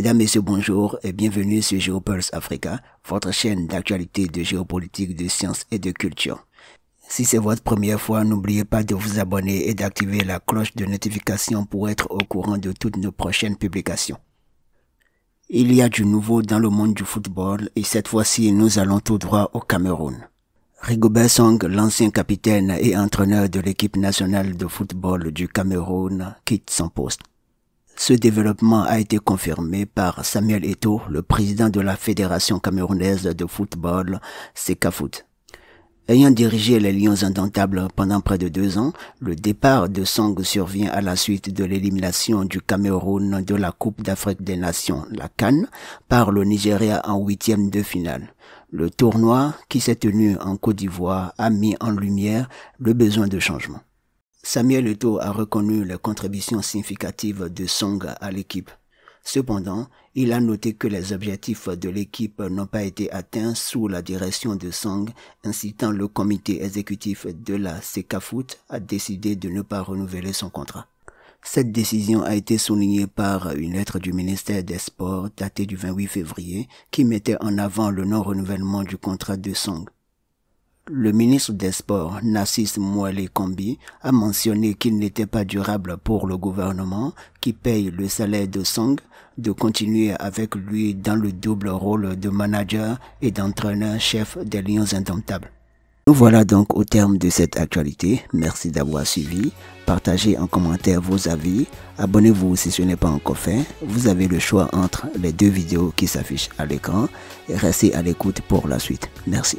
Mesdames, Messieurs, bonjour et bienvenue sur GeoPulse Africa, votre chaîne d'actualité de géopolitique, de sciences et de culture. Si c'est votre première fois, n'oubliez pas de vous abonner et d'activer la cloche de notification pour être au courant de toutes nos prochaines publications. Il y a du nouveau dans le monde du football et cette fois-ci, nous allons tout droit au Cameroun. Rigobert Song, l'ancien capitaine et entraîneur de l'équipe nationale de football du Cameroun, quitte son poste. Ce développement a été confirmé par Samuel Eto, le président de la Fédération camerounaise de football, CECAFOOT. Ayant dirigé les Lions indomptables pendant près de deux ans, le départ de Song survient à la suite de l'élimination du Cameroun de la Coupe d'Afrique des Nations, la Cannes, par le Nigeria en huitième de finale. Le tournoi, qui s'est tenu en Côte d'Ivoire, a mis en lumière le besoin de changement. Samuel Eto'o a reconnu les contributions significatives de Song à l'équipe. Cependant, il a noté que les objectifs de l'équipe n'ont pas été atteints sous la direction de Song, incitant le comité exécutif de la Foot à décider de ne pas renouveler son contrat. Cette décision a été soulignée par une lettre du ministère des Sports datée du 28 février qui mettait en avant le non-renouvellement du contrat de Song. Le ministre des Sports, Nassis Moualé Kombi, a mentionné qu'il n'était pas durable pour le gouvernement, qui paye le salaire de Song, de continuer avec lui dans le double rôle de manager et d'entraîneur-chef des Lions Indomptables. Nous voilà donc au terme de cette actualité. Merci d'avoir suivi. Partagez en commentaire vos avis. Abonnez-vous si ce n'est pas encore fait. Vous avez le choix entre les deux vidéos qui s'affichent à l'écran. Restez à l'écoute pour la suite. Merci.